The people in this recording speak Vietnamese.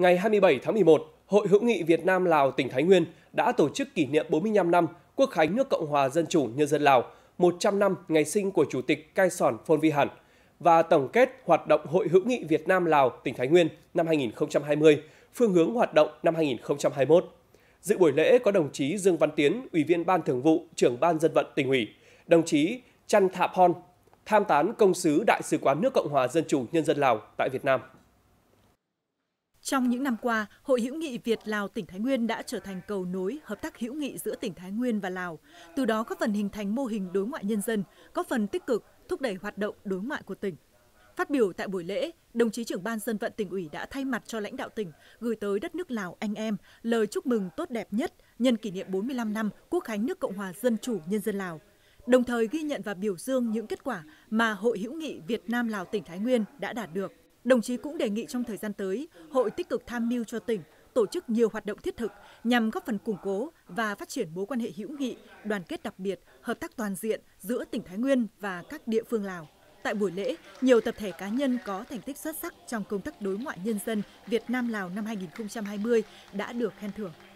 ngày 27 tháng 11, Hội hữu nghị Việt Nam Lào tỉnh Thái Nguyên đã tổ chức kỷ niệm 45 năm Quốc khánh nước Cộng hòa Dân chủ Nhân dân Lào, 100 năm ngày sinh của Chủ tịch Cai Sòn Phôn Vi Hẳn và tổng kết hoạt động Hội hữu nghị Việt Nam Lào tỉnh Thái Nguyên năm 2020, phương hướng hoạt động năm 2021. Dự buổi lễ có đồng chí Dương Văn Tiến, Ủy viên Ban Thường vụ, Trưởng ban Dân vận tỉnh ủy, đồng chí Chăn Thạ Pon, tham tán công sứ Đại sứ quán nước Cộng hòa Dân chủ Nhân dân Lào tại Việt Nam. Trong những năm qua, Hội hữu nghị Việt Lào tỉnh Thái Nguyên đã trở thành cầu nối hợp tác hữu nghị giữa tỉnh Thái Nguyên và Lào, từ đó có phần hình thành mô hình đối ngoại nhân dân, có phần tích cực thúc đẩy hoạt động đối ngoại của tỉnh. Phát biểu tại buổi lễ, đồng chí trưởng ban dân vận tỉnh ủy đã thay mặt cho lãnh đạo tỉnh gửi tới đất nước Lào anh em lời chúc mừng tốt đẹp nhất nhân kỷ niệm 45 năm Quốc khánh nước Cộng hòa Dân chủ Nhân dân Lào, đồng thời ghi nhận và biểu dương những kết quả mà Hội hữu nghị Việt Nam Lào tỉnh Thái Nguyên đã đạt được. Đồng chí cũng đề nghị trong thời gian tới, hội tích cực tham mưu cho tỉnh tổ chức nhiều hoạt động thiết thực nhằm góp phần củng cố và phát triển mối quan hệ hữu nghị, đoàn kết đặc biệt, hợp tác toàn diện giữa tỉnh Thái Nguyên và các địa phương Lào. Tại buổi lễ, nhiều tập thể cá nhân có thành tích xuất sắc trong công tác đối ngoại nhân dân Việt Nam Lào năm 2020 đã được khen thưởng.